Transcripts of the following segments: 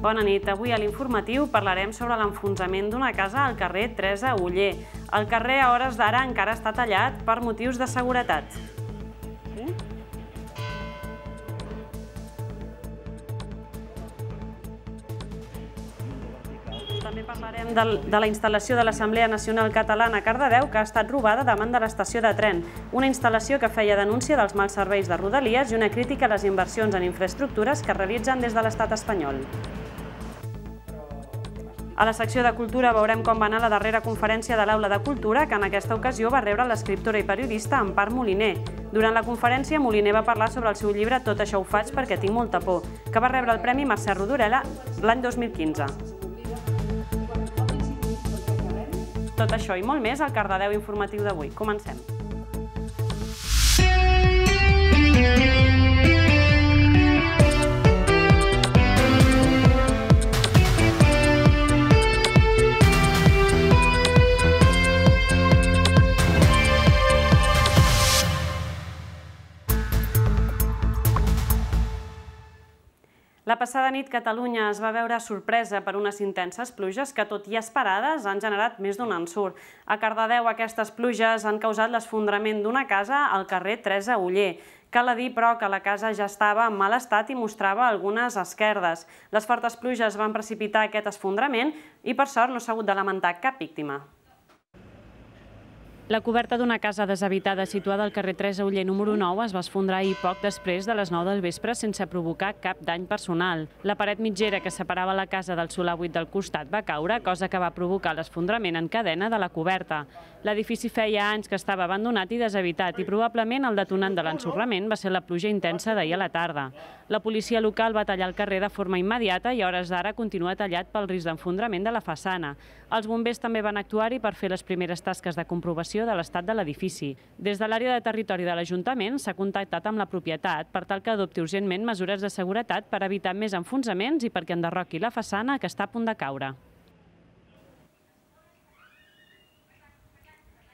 Bona nit. Avui a l'informatiu parlarem sobre l'enfonsament d'una casa al carrer Teresa Uller. El carrer a hores d'ara encara està tallat per motius de seguretat. També parlarem de, de la instal·lació de l'Assemblea Nacional Catalana a Cardedeu, que ha estat robada davant de l'estació de tren. Una instal·lació que feia denúncia dels mals serveis de Rodalies i una crítica a les inversions en infraestructures que realitzen des de l'estat espanyol. A la secció de Cultura veurem com va anar la darrera conferència de l'Aula de Cultura, que en aquesta ocasió va rebre l'escriptora i periodista Ampar Moliner. Durant la conferència, Moliner va parlar sobre el seu llibre Tot això ho faig perquè tinc molta por, que va rebre el Premi Mercè Rodorella l'any 2015. Tot això i molt més al Cardedeu Informatiu d'avui. Comencem. passada nit Catalunya es va veure sorpresa per unes intenses pluges que, tot i esperades, han generat més d'un ensurt. A Cardedeu aquestes pluges han causat l'esfondrament d'una casa al carrer Teresa Uller. Cal a dir, però, que la casa ja estava en mal estat i mostrava algunes esquerdes. Les fortes pluges van precipitar aquest esfondrament i, per sort, no s'ha hagut de lamentar cap víctima. La coberta d'una casa deshabitada situada al carrer 3 Uller número 9 es va esfondrar ahir poc després de les 9 del vespre sense provocar cap dany personal. La paret mitgera que separava la casa del solar 8 del costat va caure, cosa que va provocar l'esfondrament en cadena de la coberta. L'edifici feia anys que estava abandonat i deshabitat i probablement el detonant de l'ensorrament va ser la pluja intensa d'ahir a la tarda. La policia local va tallar el carrer de forma immediata i a hores d'ara continua tallat pel risc d'enfondrament de la façana. Els bombers també van actuar-hi per fer les primeres tasques de comprovació valoració de l'estat de l'edifici. Des de l'àrea de territori de l'Ajuntament s'ha contactat amb la propietat per tal que adopti urgentment mesures de seguretat per evitar més enfonsaments i perquè enderroqui la façana que està a punt de caure.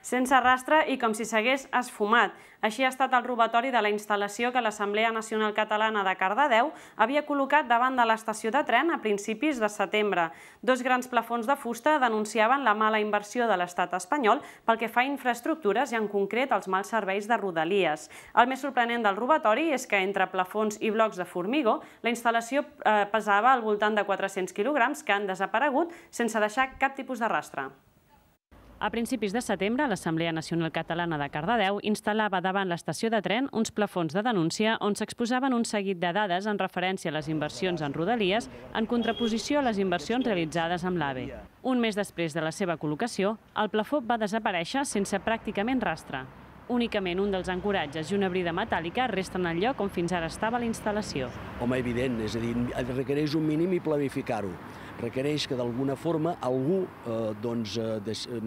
sense rastre i com si s'hagués esfumat. Així ha estat el robatori de la instal·lació que l'Assemblea Nacional Catalana de Cardedeu havia col·locat davant de l'estació de tren a principis de setembre. Dos grans plafons de fusta denunciaven la mala inversió de l'estat espanyol pel que fa a infraestructures i en concret els mals serveis de rodalies. El més sorprenent del robatori és que entre plafons i blocs de formigó la instal·lació eh, pesava al voltant de 400 quilograms que han desaparegut sense deixar cap tipus de rastre. A principis de setembre, l'Assemblea Nacional Catalana de Cardedeu instal·lava davant l'estació de tren uns plafons de denúncia on s'exposaven un seguit de dades en referència a les inversions en rodalies en contraposició a les inversions realitzades amb l'AVE. Un mes després de la seva col·locació, el plafó va desaparèixer sense pràcticament rastre. Únicament un dels ancoratges i una brida metàl·lica resten al lloc on fins ara estava la instal·lació. Home, evident, és a dir, requereix un mínim i planificar-ho requereix que d'alguna forma algú eh, doncs, eh, eh,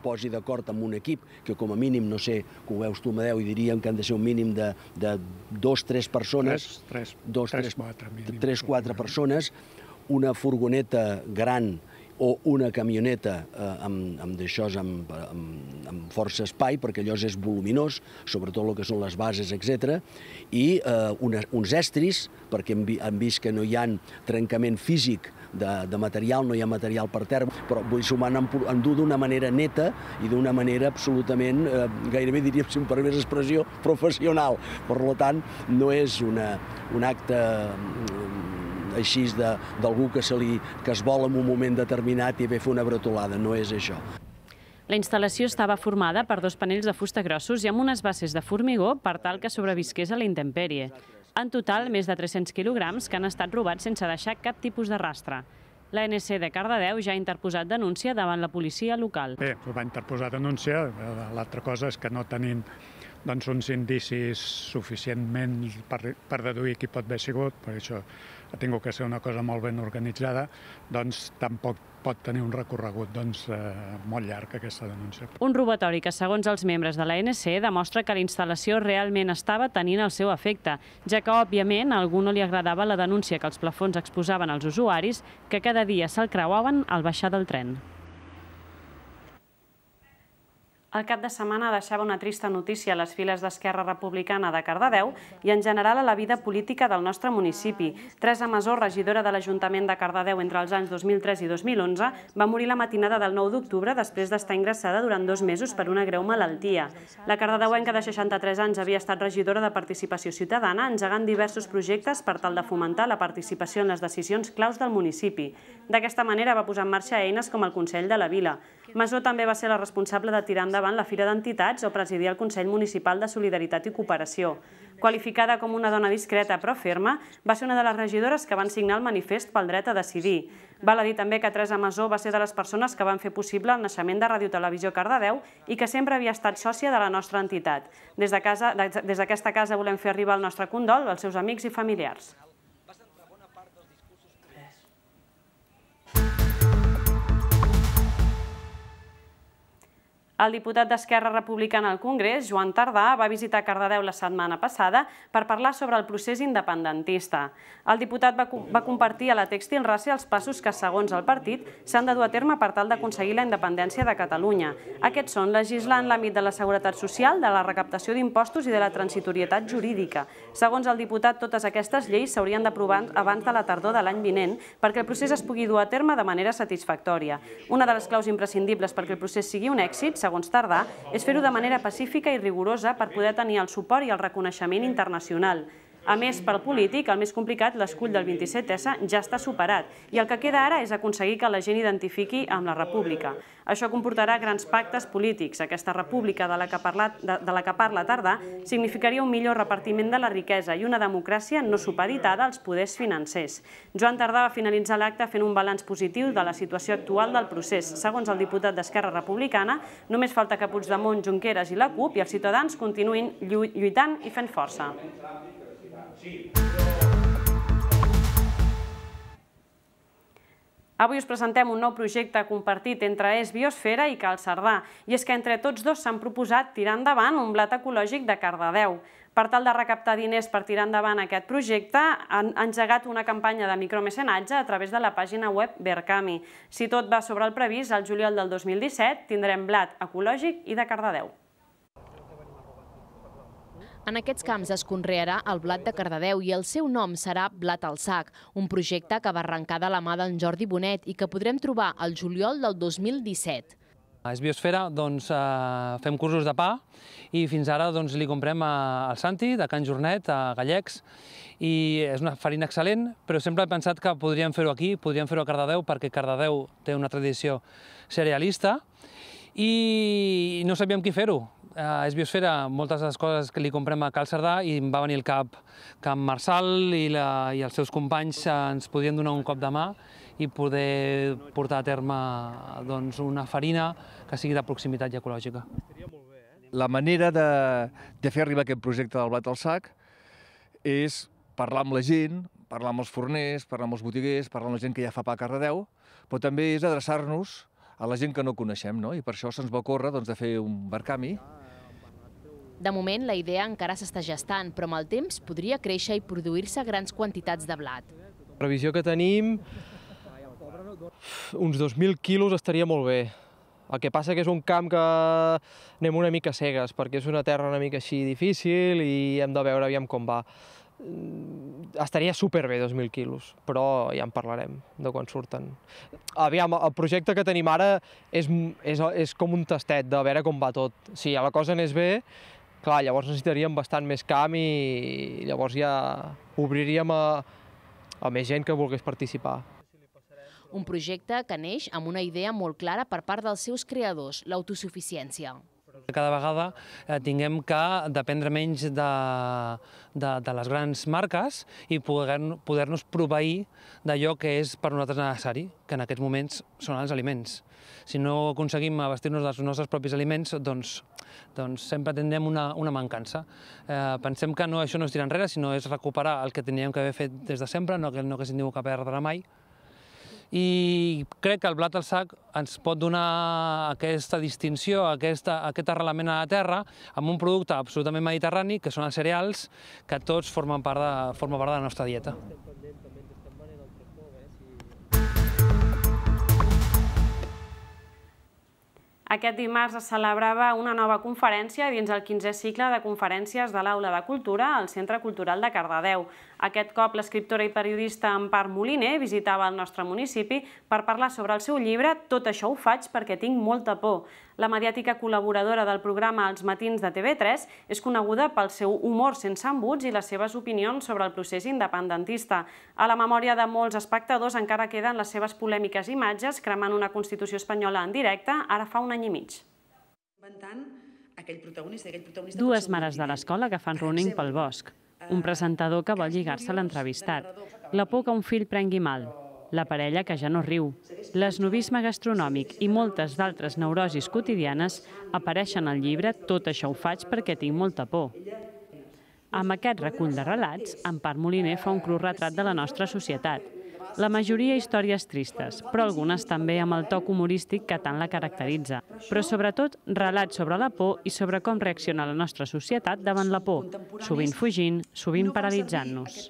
posi d'acord amb un equip, que com a mínim, no sé, que ho veus tu, Madeu, i diríem que han de ser un mínim de, de dos, tres persones... Tres, tres, dos, tres, tres, quatre, mínim, tres, quatre persones, una furgoneta gran o una camioneta eh, amb, amb d'això amb, amb, amb força espai, perquè allò és voluminós, sobretot el que són les bases, etc. i eh, una, uns estris, perquè hem, hem vist que no hi ha trencament físic de, de material, no hi ha material per terra, però vull sumar en, en dur d'una manera neta i d'una manera absolutament, eh, gairebé diríem, si em permés expressió, professional. Per tant, no és una, un acte mm, així d'algú que, se li, que es vol en un moment determinat i ve fer una bretolada, no és això. La instal·lació estava formada per dos panells de fusta grossos i amb unes bases de formigó per tal que sobrevisqués a la intempèrie. En total, més de 300 quilograms que han estat robats sense deixar cap tipus de rastre. L'ANC de Cardedeu ja ha interposat denúncia davant la policia local. Bé, va interposar denúncia. L'altra cosa és que no tenim doncs, uns indicis suficientment per, per deduir qui pot haver sigut, per això ha tingut que ser una cosa molt ben organitzada, doncs tampoc pot tenir un recorregut doncs, eh, molt llarg aquesta denúncia. Un robatori que, segons els membres de l'ANC, demostra que la instal·lació realment estava tenint el seu efecte, ja que, òbviament, a algú no li agradava la denúncia que els plafons exposaven als usuaris que cada dia se'l creuaven al baixar del tren. El cap de setmana deixava una trista notícia a les files d'Esquerra Republicana de Cardedeu i en general a la vida política del nostre municipi. Teresa Masó, regidora de l'Ajuntament de Cardedeu entre els anys 2003 i 2011, va morir la matinada del 9 d'octubre després d'estar ingressada durant dos mesos per una greu malaltia. La cardedeuenca de 63 anys havia estat regidora de Participació Ciutadana, engegant diversos projectes per tal de fomentar la participació en les decisions claus del municipi. D'aquesta manera va posar en marxa eines com el Consell de la Vila. Masó també va ser la responsable de tirar endavant la Fira d'Entitats o presidir el Consell Municipal de Solidaritat i Cooperació. Qualificada com una dona discreta però ferma, va ser una de les regidores que van signar el manifest pel dret a decidir. Val a dir també que Teresa Masó va ser de les persones que van fer possible el naixement de Ràdio Televisió Cardedeu i que sempre havia estat sòcia de la nostra entitat. Des d'aquesta de casa, des casa volem fer arribar el nostre condol als seus amics i familiars. El diputat d'Esquerra Republicana al Congrés, Joan Tardà, va visitar Cardedeu la setmana passada per parlar sobre el procés independentista. El diputat va, va compartir a la Tèxtil Ràcia els passos que, segons el partit, s'han de dur a terme per tal d'aconseguir la independència de Catalunya. Aquests són legislar en l'àmbit de la seguretat social, de la recaptació d'impostos i de la transitorietat jurídica. Segons el diputat, totes aquestes lleis s'haurien d'aprovar abans de la tardor de l'any vinent perquè el procés es pugui dur a terme de manera satisfactòria. Una de les claus imprescindibles perquè el procés sigui un èxit, segons segons Tardà, és fer-ho de manera pacífica i rigorosa per poder tenir el suport i el reconeixement internacional. A més, pel polític, el més complicat, l'escull del 27S ja està superat i el que queda ara és aconseguir que la gent identifiqui amb la república. Això comportarà grans pactes polítics. Aquesta república de la que parla, de, de la que parla Tardà significaria un millor repartiment de la riquesa i una democràcia no supeditada als poders financers. Joan Tardà va finalitzar l'acte fent un balanç positiu de la situació actual del procés. Segons el diputat d'Esquerra Republicana, només falta que Puigdemont, Junqueras i la CUP i els ciutadans continuïn lluitant i fent força. Avui us presentem un nou projecte compartit entre Es Biosfera i Cal Cerdà, i és que entre tots dos s'han proposat tirar endavant un blat ecològic de Cardedeu. Per tal de recaptar diners per tirar endavant aquest projecte, han engegat una campanya de micromecenatge a través de la pàgina web Verkami. Si tot va sobre el previst, al juliol del 2017 tindrem blat ecològic i de Cardedeu. En aquests camps es conrearà el blat de Cardedeu i el seu nom serà Blat al Sac, un projecte que va arrencar de la mà d'en Jordi Bonet i que podrem trobar al juliol del 2017. A Esbiosfera doncs, eh, fem cursos de pa i fins ara doncs, li comprem al Santi, de Can Jornet, a Gallecs, i és una farina excel·lent, però sempre he pensat que podríem fer-ho aquí, podríem fer-ho a Cardedeu, perquè Cardedeu té una tradició cerealista, i no sabíem qui fer-ho eh, és biosfera, moltes de les coses que li comprem a Cal Cerdà i em va venir el cap que en Marçal i, la, i els seus companys eh, ens podien donar un cop de mà i poder portar a terme doncs, una farina que sigui de proximitat i ecològica. La manera de, de fer arribar aquest projecte del blat al sac és parlar amb la gent, parlar amb els forners, parlar amb els botiguers, parlar amb la gent que ja fa pa a Carradeu, però també és adreçar-nos a la gent que no coneixem, no? I per això se'ns va córrer doncs, de fer un barcami de moment, la idea encara s'està gestant, però amb el temps podria créixer i produir-se grans quantitats de blat. La previsió que tenim, uns 2.000 quilos estaria molt bé. El que passa que és un camp que anem una mica cegues, perquè és una terra una mica així difícil i hem de veure aviam com va. Mm, estaria superbé 2.000 quilos, però ja en parlarem de quan surten. Aviam, el projecte que tenim ara és, és, és com un tastet de veure com va tot. Si la cosa anés bé, Clar, llavors necessitaríem bastant més camp i llavors ja obriríem a, a més gent que volgués participar. Un projecte que neix amb una idea molt clara per part dels seus creadors, l'autosuficiència. Cada vegada eh, tinguem que dependre menys de, de, de les grans marques i poder-nos poder proveir d'allò que és per nosaltres necessari, que en aquests moments són els aliments. Si no aconseguim abastir-nos dels nostres propis aliments, doncs, doncs sempre tindrem una, una mancança. Eh, pensem que no, això no és tirar enrere, sinó és recuperar el que teníem que haver fet des de sempre, no, que no haguéssim tingut que perdre mai, i crec que el blat al sac ens pot donar aquesta distinció, aquesta, aquest arrelament a la terra, amb un producte absolutament mediterrani, que són els cereals, que tots formen part de, formen part de la nostra dieta. Aquest dimarts es celebrava una nova conferència dins el 15è cicle de conferències de l'Aula de Cultura al Centre Cultural de Cardedeu. Aquest cop l'escriptora i periodista Empar Moliner visitava el nostre municipi per parlar sobre el seu llibre Tot això ho faig perquè tinc molta por. La mediàtica col·laboradora del programa Els matins de TV3 és coneguda pel seu humor sense embuts i les seves opinions sobre el procés independentista. A la memòria de molts espectadors encara queden les seves polèmiques imatges cremant una Constitució espanyola en directe ara fa un any i mig. aquell protagonista, aquell protagonista... Dues mares de l'escola que fan running pel bosc un presentador que vol lligar-se a l'entrevistat, la por que un fill prengui mal, la parella que ja no riu, l'esnovisme gastronòmic i moltes d'altres neurosis quotidianes apareixen al llibre Tot això ho faig perquè tinc molta por. Amb aquest recull de relats, en Part Moliner fa un cru retrat de la nostra societat, la majoria històries tristes, però algunes també amb el toc humorístic que tant la caracteritza, però sobretot relats sobre la por i sobre com reacciona la nostra societat davant la por, sovint fugint, sovint paralitzant-nos.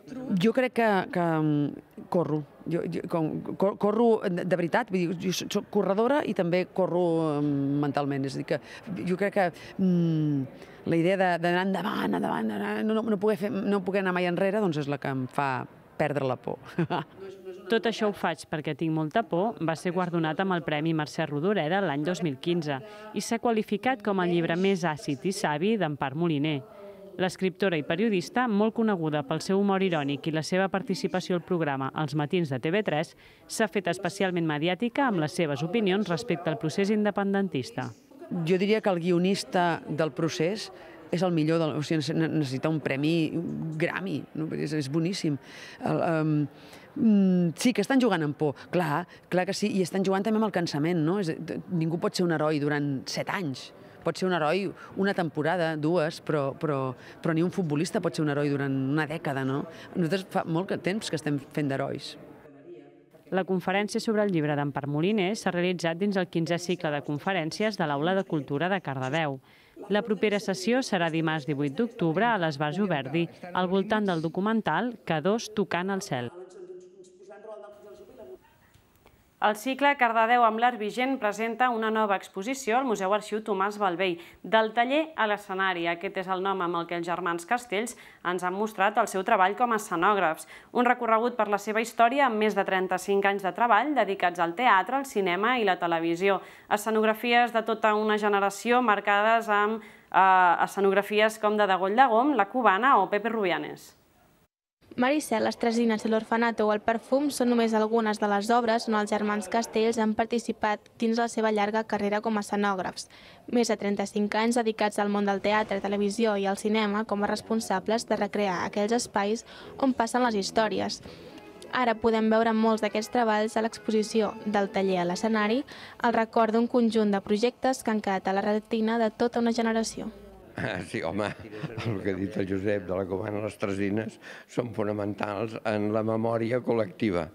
Jo crec que, que mm, corro, jo, jo, com, corro de veritat, vull dir, jo soc corredora i també corro mm, mentalment, és a dir, que jo crec que mm, la idea d'anar endavant, endavant, no, no, no, poder fer, no poder anar mai enrere, doncs és la que em fa perdre la por. Tot això ho faig perquè tinc molta por va ser guardonat amb el Premi Mercè Rodoreda l'any 2015 i s'ha qualificat com el llibre més àcid i savi d'Empar Moliner. L'escriptora i periodista, molt coneguda pel seu humor irònic i la seva participació al programa Els matins de TV3, s'ha fet especialment mediàtica amb les seves opinions respecte al procés independentista. Jo diria que el guionista del procés és el millor, del, o sigui, necessita un premi Grammy, no? és, és boníssim. El, um, sí, que estan jugant amb por, clar, clar que sí, i estan jugant també amb el cansament, no? És, ningú pot ser un heroi durant set anys, pot ser un heroi una temporada, dues, però, però, però ni un futbolista pot ser un heroi durant una dècada, no? Nosaltres fa molt temps que estem fent d'herois. La conferència sobre el llibre d'en Parmoliner s'ha realitzat dins el 15è cicle de conferències de l'Aula de Cultura de Cardedeu. La propera sessió serà dimarts 18 d'octubre a l'Esbarjo Verdi, al voltant del documental k tocant el cel. El cicle Cardedeu amb l'art vigent presenta una nova exposició al Museu Arxiu Tomàs Balvell, del taller a l'escenari. Aquest és el nom amb el que els germans Castells ens han mostrat el seu treball com a escenògrafs. Un recorregut per la seva història amb més de 35 anys de treball dedicats al teatre, al cinema i la televisió. Escenografies de tota una generació marcades amb eh, escenografies com de Dagoll Dagom, La Cubana o Pepe Rubianes. Maricel, les tres dines de l'orfenat o el perfum són només algunes de les obres on els germans Castells han participat dins la seva llarga carrera com a escenògrafs. Més de 35 anys dedicats al món del teatre, televisió i al cinema com a responsables de recrear aquells espais on passen les històries. Ara podem veure molts d'aquests treballs a l'exposició del taller a l'escenari, el record d'un conjunt de projectes que han quedat a la retina de tota una generació. Sí, home, el que ha dit el Josep de la Comana, les tresines són fonamentals en la memòria col·lectiva.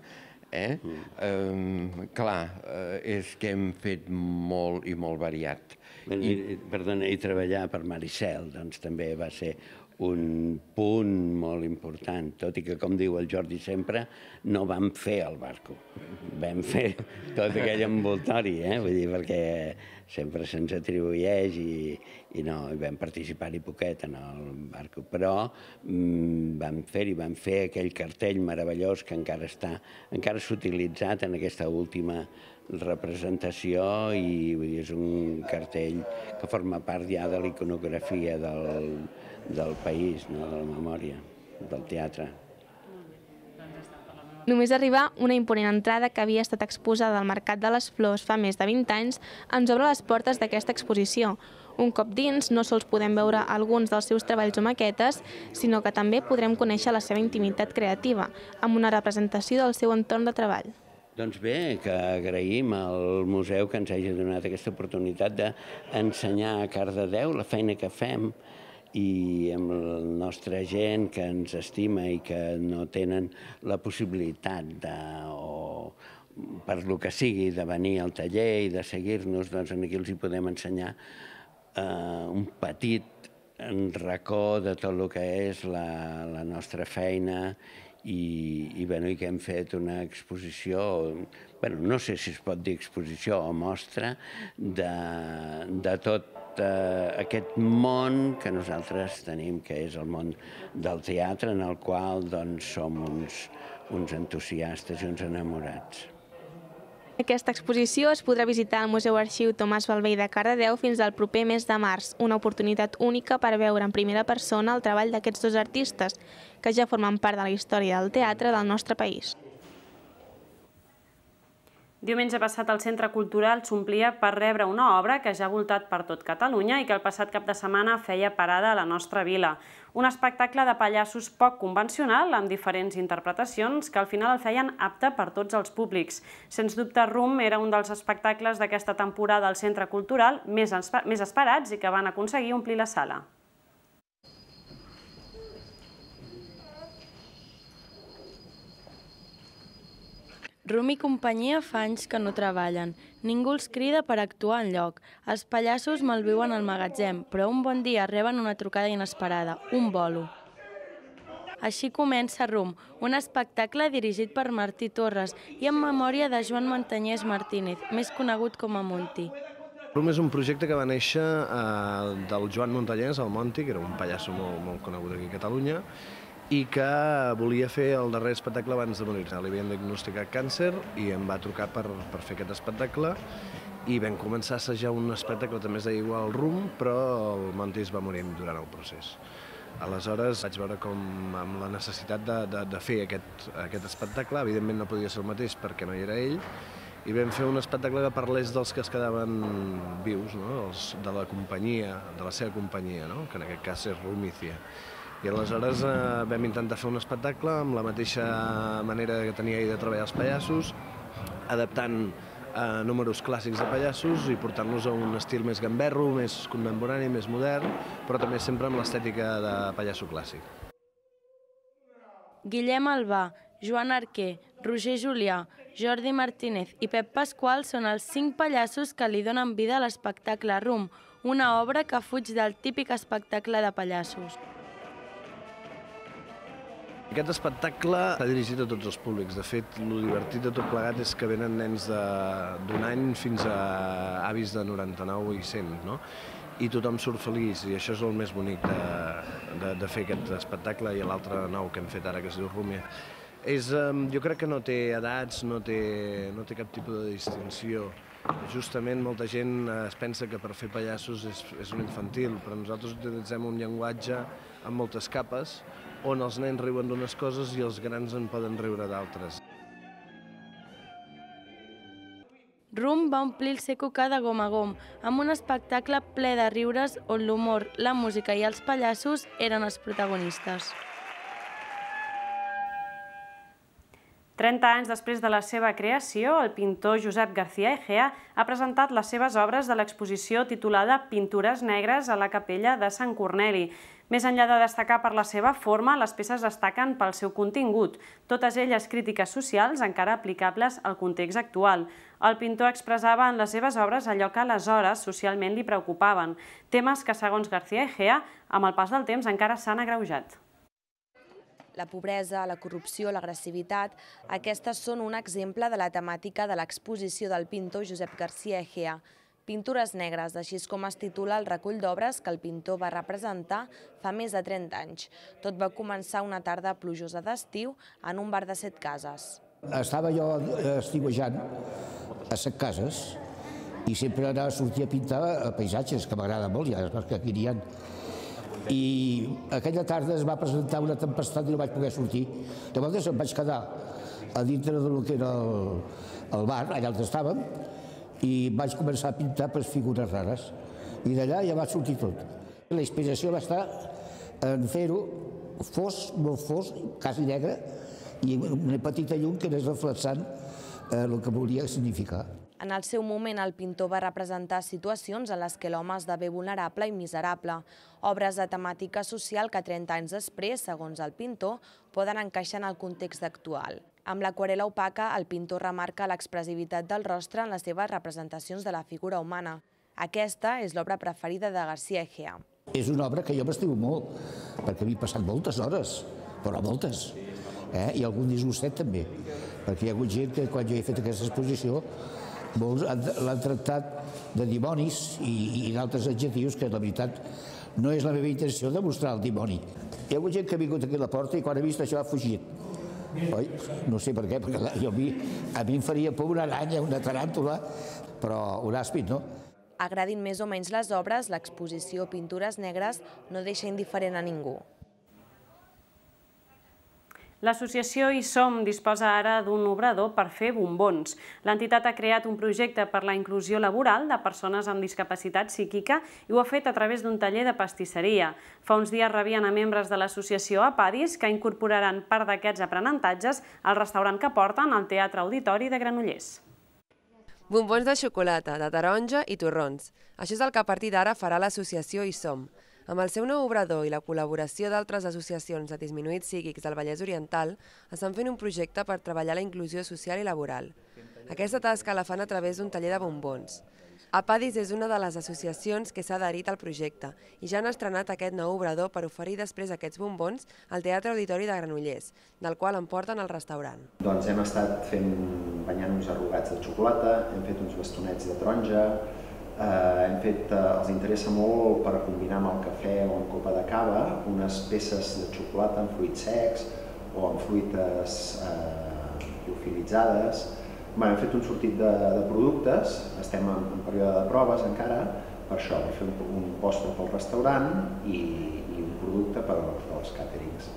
Eh? Mm. Um, clar, eh, és que hem fet molt i molt variat. I, perdona, i treballar per Maricel, doncs també va ser un punt molt important, tot i que, com diu el Jordi sempre, no vam fer el barco. Vam fer tot aquell envoltori, eh? Vull dir, perquè sempre se'ns atribueix i, i no, i vam participar-hi poquet en el barco, però mm, vam fer-hi, vam fer aquell cartell meravellós que encara està, encara s'ha utilitzat en aquesta última representació i és un cartell que forma part ja de l'iconografia del, del país, no? de la memòria, del teatre. Només arribar una imponent entrada que havia estat exposada al Mercat de les Flors fa més de 20 anys ens obre les portes d'aquesta exposició. Un cop dins, no sols podem veure alguns dels seus treballs o maquetes, sinó que també podrem conèixer la seva intimitat creativa, amb una representació del seu entorn de treball. Doncs bé, que agraïm al museu que ens hagi donat aquesta oportunitat d'ensenyar a Cardedeu la feina que fem i amb la nostra gent que ens estima i que no tenen la possibilitat de, o per lo que sigui, de venir al taller i de seguir-nos, doncs aquí els hi podem ensenyar eh, un petit racó de tot el que és la, la nostra feina i, i, bueno, i que hem fet una exposició, bueno, no sé si es pot dir exposició o mostra, de, de tot eh, aquest món que nosaltres tenim, que és el món del teatre, en el qual doncs, som uns, uns entusiastes i uns enamorats. Aquesta exposició es podrà visitar al Museu Arxiu Tomàs Balvei de Cardedeu fins al proper mes de març, una oportunitat única per veure en primera persona el treball d'aquests dos artistes, que ja formen part de la història del teatre del nostre país. Diumenge passat el Centre Cultural s'omplia per rebre una obra que ja ha voltat per tot Catalunya i que el passat cap de setmana feia parada a la nostra vila. Un espectacle de pallassos poc convencional, amb diferents interpretacions, que al final el feien apte per tots els públics. Sens dubte, Rum era un dels espectacles d'aquesta temporada al Centre Cultural més, més esperats i que van aconseguir omplir la sala. Rum i companyia fa anys que no treballen. Ningú els crida per actuar en lloc. Els pallassos malviuen al magatzem, però un bon dia reben una trucada inesperada, un bolo. Així comença Rum, un espectacle dirigit per Martí Torres i en memòria de Joan Montanyés Martínez, més conegut com a Monti. Rum és un projecte que va néixer eh, del Joan Montanyés, el Monti, que era un pallasso molt, molt conegut aquí a Catalunya, i que volia fer el darrer espectacle abans de morir-se. Li havien diagnosticat càncer i em va trucar per, per fer aquest espectacle i vam començar a assajar un espectacle també es deia igual rum, però el Montis va morir durant el procés. Aleshores vaig veure com amb la necessitat de, de, de fer aquest, aquest espectacle, evidentment no podia ser el mateix perquè no hi era ell, i vam fer un espectacle que parlés dels que es quedaven vius, no? Els, de la companyia, de la seva companyia, no? que en aquest cas és Rumicia. I aleshores eh, vam intentar fer un espectacle amb la mateixa manera que tenia ahir de treballar els pallassos, adaptant eh, números clàssics de pallassos i portant-los a un estil més gamberro, més contemporani, més modern, però també sempre amb l'estètica de pallasso clàssic. Guillem Albà, Joan Arquer, Roger Julià, Jordi Martínez i Pep Pasqual són els cinc pallassos que li donen vida a l'espectacle Rum, una obra que fuig del típic espectacle de pallassos. Aquest espectacle s'ha dirigit a tots els públics. De fet, el divertit de tot plegat és que venen nens d'un any fins a avis de 99 i 100, no? i tothom surt feliç, i això és el més bonic de, de, de fer aquest espectacle i l'altre nou que hem fet ara, que es diu Rúmia. És, jo crec que no té edats, no té, no té cap tipus de distinció. Justament molta gent eh, es pensa que per fer pallassos és, és un infantil, però nosaltres utilitzem un llenguatge amb moltes capes, on els nens riuen d'unes coses i els grans en poden riure d'altres. Rum va omplir el CQK de gom a gom, amb un espectacle ple de riures on l'humor, la música i els pallassos eren els protagonistes. 30 anys després de la seva creació, el pintor Josep García Egea ha presentat les seves obres de l'exposició titulada Pintures negres a la capella de Sant Corneli. Més enllà de destacar per la seva forma, les peces destaquen pel seu contingut, totes elles crítiques socials encara aplicables al context actual. El pintor expressava en les seves obres allò que aleshores socialment li preocupaven, temes que, segons García Egea, amb el pas del temps encara s'han agreujat la pobresa, la corrupció, l'agressivitat, aquestes són un exemple de la temàtica de l'exposició del pintor Josep García Egea, Pintures negres, així com es titula el recull d'obres que el pintor va representar fa més de 30 anys. Tot va començar una tarda plujosa d'estiu en un bar de set cases. Estava jo eh, estiuejant a set cases i sempre anava a sortir a pintar eh, paisatges, que m'agrada molt, ja, perquè aquí n'hi ha i aquella tarda es va presentar una tempestat i no vaig poder sortir. Llavors em vaig quedar a dintre del que era el, el bar, allà on estàvem, i vaig començar a pintar per figures rares. I d'allà ja va sortir tot. La inspiració va estar en fer-ho fos, molt fos, quasi negre, i una petita llum que anés reflexant eh, el que volia significar. En el seu moment, el pintor va representar situacions en les que l'home esdevé vulnerable i miserable, obres de temàtica social que 30 anys després, segons el pintor, poden encaixar en el context actual. Amb l'aquarela opaca, el pintor remarca l'expressivitat del rostre en les seves representacions de la figura humana. Aquesta és l'obra preferida de García Egea. És una obra que jo m'estimo molt, perquè m'hi he passat moltes hores, però moltes, eh? i algun disgustet també, perquè hi ha hagut gent que quan jo he fet aquesta exposició l'han tractat de dimonis i, i d'altres adjectius que la veritat no és la meva intenció de mostrar el dimoni. Hi ha hagut gent que ha vingut aquí a la porta i quan ha vist això ha fugit. Oi? No sé per què, perquè jo a mi, a mi em faria por una aranya, una taràntula, però un àspid, no? Agradin més o menys les obres, l'exposició Pintures Negres no deixa indiferent a ningú. L'associació ISOM disposa ara d'un obrador per fer bombons. L'entitat ha creat un projecte per la inclusió laboral de persones amb discapacitat psíquica i ho ha fet a través d'un taller de pastisseria. Fa uns dies rebien a membres de l'associació Apadis que incorporaran part d'aquests aprenentatges al restaurant que porten al Teatre Auditori de Granollers. Bombons de xocolata, de taronja i torrons. Això és el que a partir d'ara farà l'associació ISOM. Amb el seu nou obrador i la col·laboració d'altres associacions de disminuïts psíquics del Vallès Oriental, estan fent un projecte per treballar la inclusió social i laboral. Aquesta tasca la fan a través d'un taller de bombons. Apadis és una de les associacions que s'ha adherit al projecte i ja han estrenat aquest nou obrador per oferir després aquests bombons al Teatre Auditori de Granollers, del qual en porten al restaurant. Doncs hem estat fent banyant uns arrugats de xocolata, hem fet uns bastonets de taronja, eh, hem fet, eh, els interessa molt per combinar amb el cafè o amb copa de cava unes peces de xocolata amb fruits secs o amb fruites eh, liofilitzades. Bé, hem fet un sortit de, de productes, estem en, en període de proves encara, per això, per fer un, un postre pel restaurant i, i un producte per als caterings.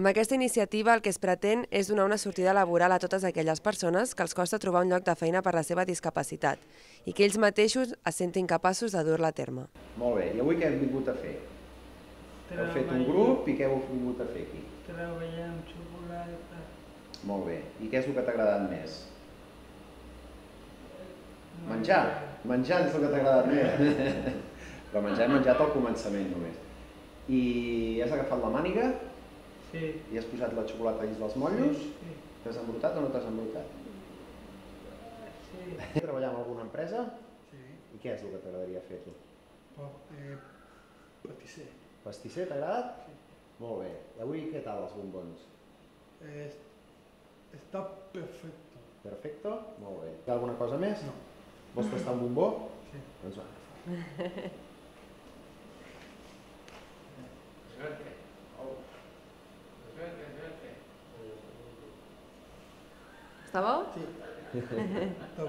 Amb aquesta iniciativa el que es pretén és donar una sortida laboral a totes aquelles persones que els costa trobar un lloc de feina per la seva discapacitat i que ells mateixos es sentin capaços de dur-la a terme. Molt bé, i avui què hem vingut a fer? Heu fet un grup i què heu vingut a fer aquí? Treballar amb xocolata. Molt bé, i què és el que t'ha agradat més? Menjar. Menjar és el que t'ha agradat més. Però menjar hem menjat al començament només. I has agafat la màniga? sí. i has posat la xocolata dins dels motllos, sí, sí. t'has embrutat o no t'has embrutat? Sí. Treballar en alguna empresa? Sí. I què és el que t'agradaria fer tu? Oh, eh, pastisser. Pastisser, t'ha agradat? Sí. Molt bé. Avui què tal els bombons? Eh, està perfecto. Perfecto? Molt bé. Hi ha alguna cosa més? No. Vols tastar un bombó? Sí. Doncs va. Gràcies. ¿Está Sí. Está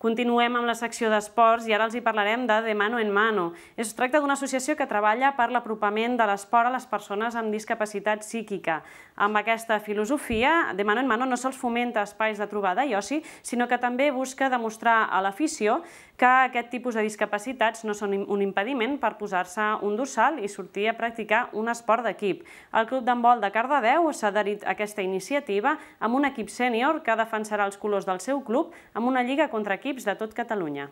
Continuem amb la secció d'esports i ara els hi parlarem de De Mano en Mano. Es tracta d'una associació que treballa per l'apropament de l'esport a les persones amb discapacitat psíquica. Amb aquesta filosofia, De Mano en Mano no sols fomenta espais de trobada i oci, sinó que també busca demostrar a l'afició que aquest tipus de discapacitats no són un impediment per posar-se un dorsal i sortir a practicar un esport d'equip. El Club d'Handbol de Cardedeu s'ha adherit a aquesta iniciativa amb un equip sènior que defensarà els colors del seu club amb una lliga contra equip equips de tot Catalunya.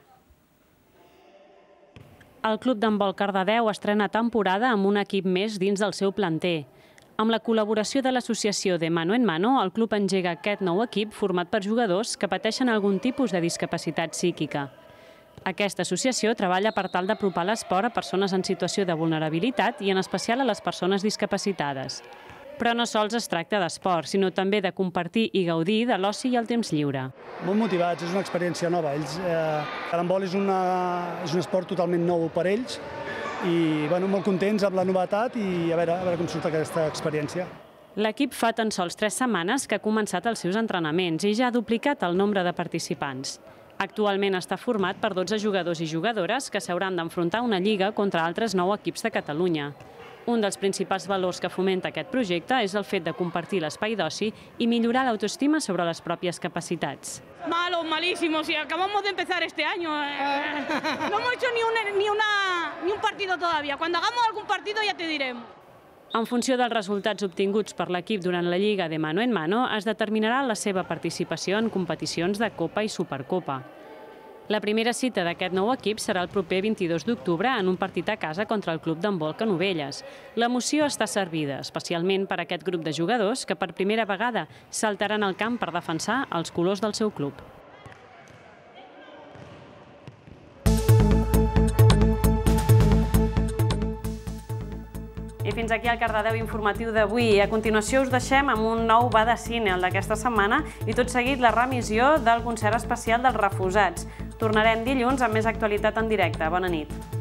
El Club d'Handbol Cardedeu estrena temporada amb un equip més dins del seu planter. Amb la col·laboració de l'associació de Mano en Mano, el club engega aquest nou equip format per jugadors que pateixen algun tipus de discapacitat psíquica. Aquesta associació treballa per tal d'apropar l'esport a persones en situació de vulnerabilitat i en especial a les persones discapacitades. Però no sols es tracta d'esport, sinó també de compartir i gaudir de l'oci i el temps lliure. Molt motivats, és una experiència nova. Ells, eh, L'embol és, una, és un esport totalment nou per ells i bueno, molt contents amb la novetat i a veure, a veure com surt aquesta experiència. L'equip fa tan sols tres setmanes que ha començat els seus entrenaments i ja ha duplicat el nombre de participants. Actualment està format per 12 jugadors i jugadores que s'hauran d'enfrontar una lliga contra altres nou equips de Catalunya. Un dels principals valors que fomenta aquest projecte és el fet de compartir l'espai d'oci i millorar l'autoestima sobre les pròpies capacitats. Malo, malísimo, si acabamos de empezar este año. Eh, no hemos hecho ni, una, ni, una, ni un partido todavía. Cuando hagamos algún partido ya te diremos. En funció dels resultats obtinguts per l'equip durant la Lliga de mano en mano, es determinarà la seva participació en competicions de Copa i Supercopa. La primera cita d'aquest nou equip serà el proper 22 d'octubre en un partit a casa contra el club d'handbol Canovelles. L'emoció està servida, especialment per aquest grup de jugadors que per primera vegada saltaran al camp per defensar els colors del seu club. fins aquí el Cardedeu informatiu d'avui. A continuació us deixem amb un nou va de cine, el d'aquesta setmana, i tot seguit la remissió del concert especial dels Refusats. Tornarem dilluns amb més actualitat en directe. Bona nit.